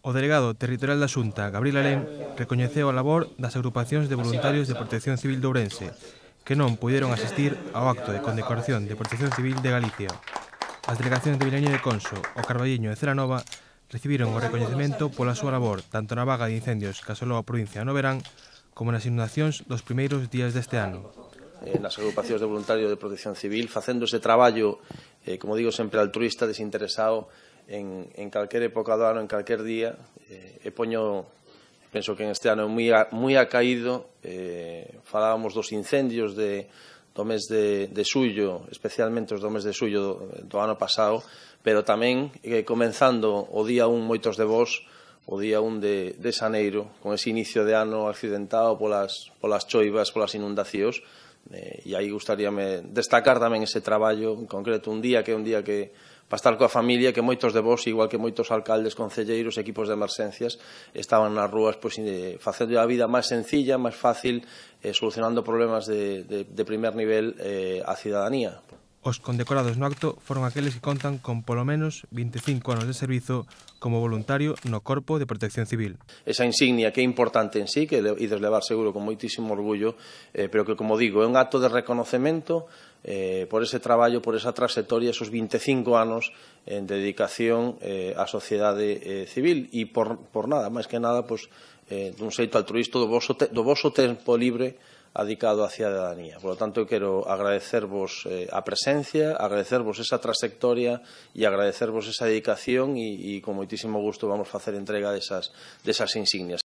O delegado territorial da Xunta, Gabriel Alén, recoñeceu a labor das agrupacións de voluntarios de Protección Civil de Ourense, que non puideron asistir ao acto de condecoración de Protección Civil de Galicia. As delegacións de Vilaño de Conso, o Carballiño e Ceranova recibiron o recoñecemento pola súa labor tanto na vaga de incendios que asolou a provincia no verán como nas inundacións dos primeiros días deste ano eh, nas agrupacións de voluntarios de protección civil facendo ese traballo, eh, como digo sempre altruista, desinteresado en, en calquer época do ano, en calquer día, eh, e poño, penso que en este ano é moi, moi acaído, eh, falábamos dos incendios de, do mes de, de suyo, especialmente os do mes de suyo do, do ano pasado, pero tamén eh, comenzando o día 1 moitos de vós, o día 1 de, de Xaneiro, con ese inicio de ano accidentado polas, polas choivas, polas inundacións, eh, e aí gustaríame destacar tamén ese traballo, en concreto un día que é un día que para estar coa familia que moitos de vos, igual que moitos alcaldes, concelleiros, equipos de emerxencias, estaban nas rúas pois, facendo a vida máis sencilla, máis fácil, eh, solucionando problemas de, de, de primer nivel eh, á cidadanía. Os condecorados no acto foron aqueles que contan con polo menos 25 anos de servizo como voluntario no Corpo de Protección Civil. Esa insignia que é importante en sí, que ides levar seguro con moitísimo orgullo, eh, pero que, como digo, é un acto de reconocemento eh, por ese traballo, por esa trayectoria, esos 25 anos eh, en dedicación eh, á sociedade eh, civil e por, por nada, máis que nada, pues, eh, dun xeito altruísta do vosso, te, do vosso tempo libre adicado á cidadanía. Por lo tanto, quero agradecervos eh, a presencia, agradecervos esa trasectoria e agradecervos esa dedicación e, e con moitísimo gusto vamos facer entrega desas, desas insignias.